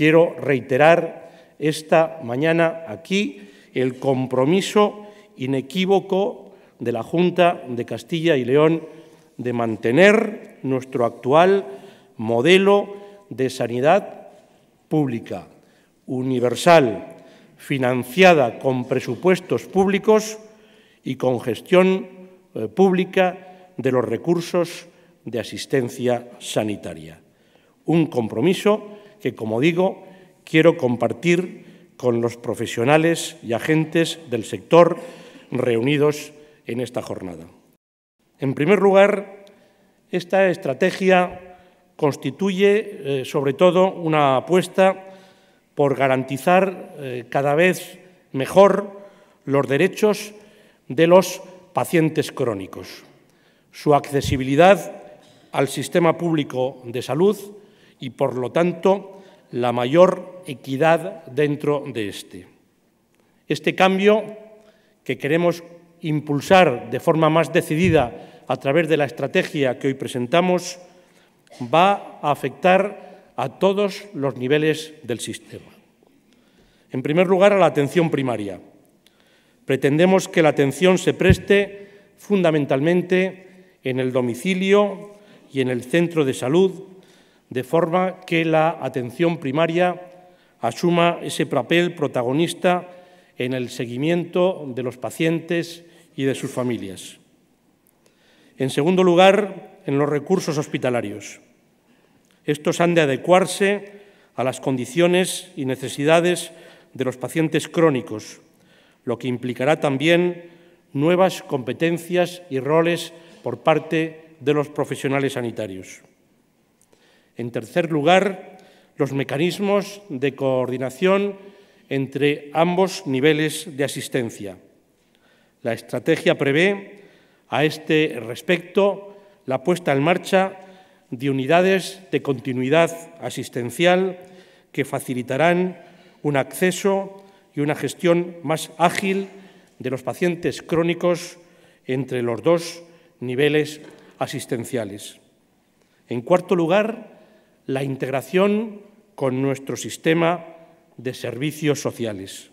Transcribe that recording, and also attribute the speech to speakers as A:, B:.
A: quiero reiterar esta mañana aquí el compromiso inequívoco de la Junta de Castilla y León de mantener nuestro actual modelo de sanidad pública, universal, financiada con presupuestos públicos y con gestión eh, pública de los recursos de asistencia sanitaria. Un compromiso que, como digo, quiero compartir con los profesionales y agentes del sector reunidos en esta jornada. En primer lugar, esta estrategia constituye, eh, sobre todo, una apuesta por garantizar eh, cada vez mejor los derechos de los pacientes crónicos, su accesibilidad al sistema público de salud y, por lo tanto, la mayor equidad dentro de este. Este cambio que queremos impulsar de forma más decidida a través de la estrategia que hoy presentamos va a afectar a todos los niveles del sistema. En primer lugar, a la atención primaria. Pretendemos que la atención se preste fundamentalmente en el domicilio y en el centro de salud de forma que la atención primaria asuma ese papel protagonista en el seguimiento de los pacientes y de sus familias. En segundo lugar, en los recursos hospitalarios. Estos han de adecuarse a las condiciones y necesidades de los pacientes crónicos, lo que implicará también nuevas competencias y roles por parte de los profesionales sanitarios. En tercer lugar, los mecanismos de coordinación entre ambos niveles de asistencia. La estrategia prevé, a este respecto, la puesta en marcha de unidades de continuidad asistencial que facilitarán un acceso y una gestión más ágil de los pacientes crónicos entre los dos niveles asistenciales. En cuarto lugar, la integración con nuestro sistema de servicios sociales.